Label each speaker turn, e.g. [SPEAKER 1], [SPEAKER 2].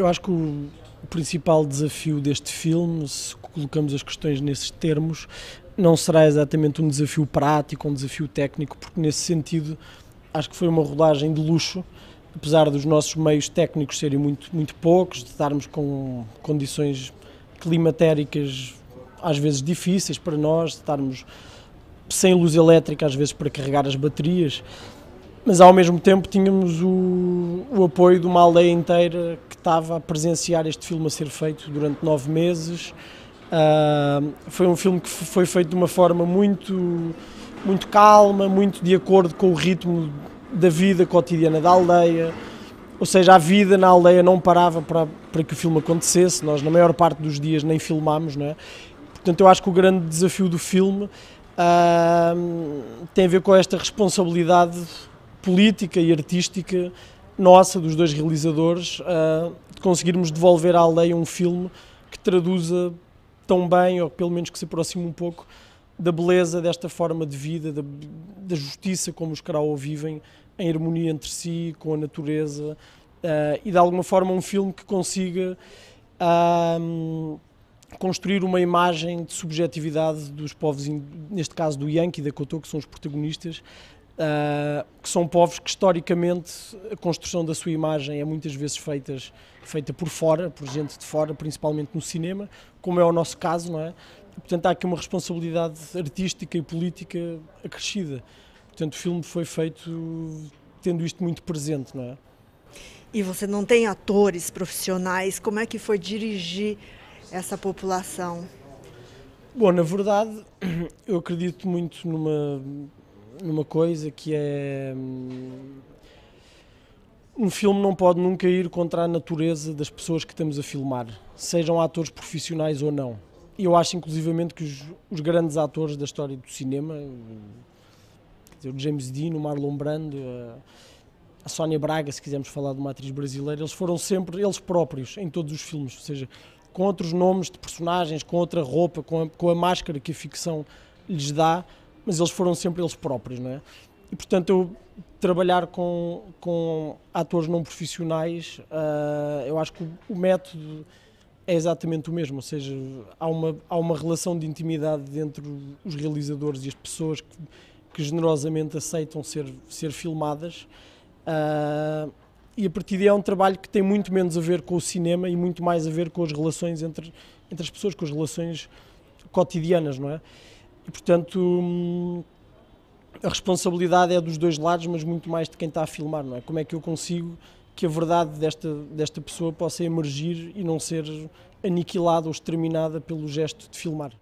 [SPEAKER 1] Eu acho que o principal desafio deste filme, se colocamos as questões nesses termos, não será exatamente um desafio prático, um desafio técnico, porque nesse sentido acho que foi uma rodagem de luxo, apesar dos nossos meios técnicos serem muito, muito poucos, de estarmos com condições climatéricas às vezes difíceis para nós, de estarmos sem luz elétrica às vezes para carregar as baterias, mas ao mesmo tempo tínhamos o, o apoio de uma aldeia inteira que estava a presenciar este filme a ser feito durante nove meses. Uh, foi um filme que foi feito de uma forma muito, muito calma, muito de acordo com o ritmo da vida cotidiana da aldeia. Ou seja, a vida na aldeia não parava para, para que o filme acontecesse. Nós, na maior parte dos dias, nem filmámos, não é? Portanto, eu acho que o grande desafio do filme uh, tem a ver com esta responsabilidade política e artística nossa, dos dois realizadores, uh, ah, de conseguirmos devolver à lei um filme que traduza tão bem, ou pelo menos que se aproxime um pouco, da beleza desta forma de vida, da, da justiça como os Kraow vivem, em harmonia entre si, com a natureza, uh, e de alguma forma um filme que consiga uh, construir uma imagem de subjetividade dos povos, neste caso do Yankee e da Kotô, que são os protagonistas, uh, que são povos que historicamente a construção da sua imagem é muitas vezes feitas, feita por fora, por gente de fora, principalmente no cinema, como é o nosso caso, não é? Portanto, há aqui uma responsabilidade artística e política acrescida. Portanto, o filme foi feito tendo isto muito presente, não é? E você não tem atores profissionais, como é que foi dirigir essa população? Bom, na verdade, eu acredito muito numa numa coisa que é. Hum, um filme não pode nunca ir contra a natureza das pessoas que estamos a filmar, sejam atores profissionais ou não. Eu acho, inclusivamente, que os, os grandes atores da história do cinema, dizer, o James Dean, o Marlon Brando, a, a Sónia Braga, se quisermos falar de uma atriz brasileira, eles foram sempre eles próprios em todos os filmes, ou seja, com outros nomes de personagens, com outra roupa, com a, com a máscara que a ficção lhes dá, mas eles foram sempre eles próprios, não é? E portanto, eu trabalhar com, com atores não profissionais, uh, eu acho que o, método é exatamente o mesmo, ou seja, há uma, há uma relação de intimidade entre os realizadores e as pessoas que, que generosamente aceitam ser, ser filmadas. Uh, e a partir daí é um trabalho que tem muito menos a ver com o cinema e muito mais a ver com as relações entre, entre as pessoas, com as relações cotidianas, não é? E, portanto, a responsabilidade é dos dois lados, mas muito mais de quem está a filmar, não é? Como é que eu consigo que a verdade desta, desta pessoa possa emergir e não ser aniquilada ou exterminada pelo gesto de filmar?